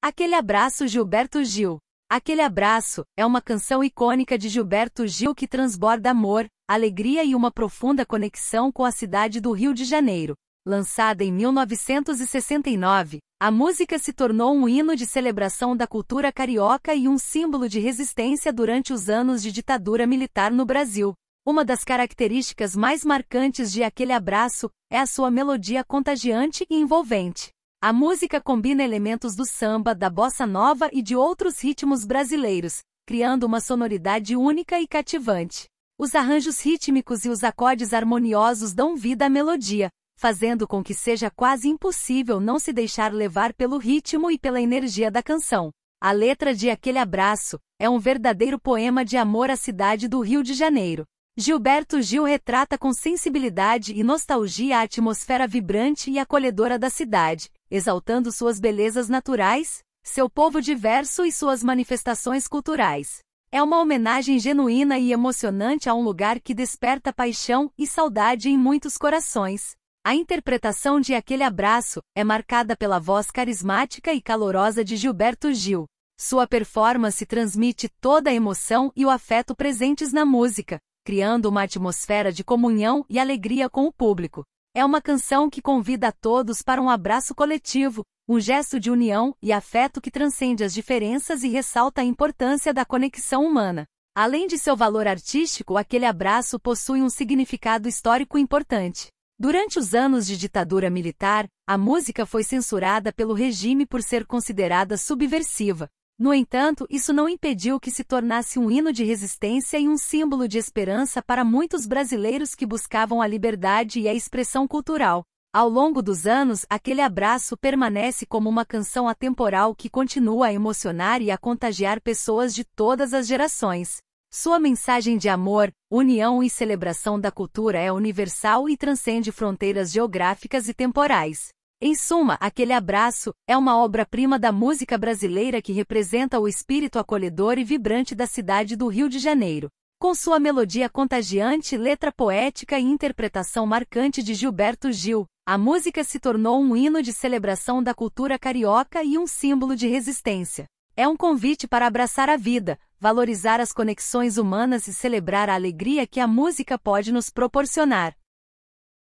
Aquele abraço Gilberto Gil. Aquele abraço é uma canção icônica de Gilberto Gil que transborda amor, alegria e uma profunda conexão com a cidade do Rio de Janeiro. Lançada em 1969, a música se tornou um hino de celebração da cultura carioca e um símbolo de resistência durante os anos de ditadura militar no Brasil. Uma das características mais marcantes de Aquele Abraço é a sua melodia contagiante e envolvente. A música combina elementos do samba, da bossa nova e de outros ritmos brasileiros, criando uma sonoridade única e cativante. Os arranjos rítmicos e os acordes harmoniosos dão vida à melodia, fazendo com que seja quase impossível não se deixar levar pelo ritmo e pela energia da canção. A letra de Aquele Abraço é um verdadeiro poema de amor à cidade do Rio de Janeiro, Gilberto Gil retrata com sensibilidade e nostalgia a atmosfera vibrante e acolhedora da cidade, exaltando suas belezas naturais, seu povo diverso e suas manifestações culturais. É uma homenagem genuína e emocionante a um lugar que desperta paixão e saudade em muitos corações. A interpretação de aquele abraço é marcada pela voz carismática e calorosa de Gilberto Gil. Sua performance transmite toda a emoção e o afeto presentes na música, criando uma atmosfera de comunhão e alegria com o público. É uma canção que convida a todos para um abraço coletivo, um gesto de união e afeto que transcende as diferenças e ressalta a importância da conexão humana. Além de seu valor artístico, aquele abraço possui um significado histórico importante. Durante os anos de ditadura militar, a música foi censurada pelo regime por ser considerada subversiva. No entanto, isso não impediu que se tornasse um hino de resistência e um símbolo de esperança para muitos brasileiros que buscavam a liberdade e a expressão cultural. Ao longo dos anos, aquele abraço permanece como uma canção atemporal que continua a emocionar e a contagiar pessoas de todas as gerações. Sua mensagem de amor, união e celebração da cultura é universal e transcende fronteiras geográficas e temporais. Em suma, aquele abraço é uma obra-prima da música brasileira que representa o espírito acolhedor e vibrante da cidade do Rio de Janeiro. Com sua melodia contagiante, letra poética e interpretação marcante de Gilberto Gil, a música se tornou um hino de celebração da cultura carioca e um símbolo de resistência. É um convite para abraçar a vida, valorizar as conexões humanas e celebrar a alegria que a música pode nos proporcionar.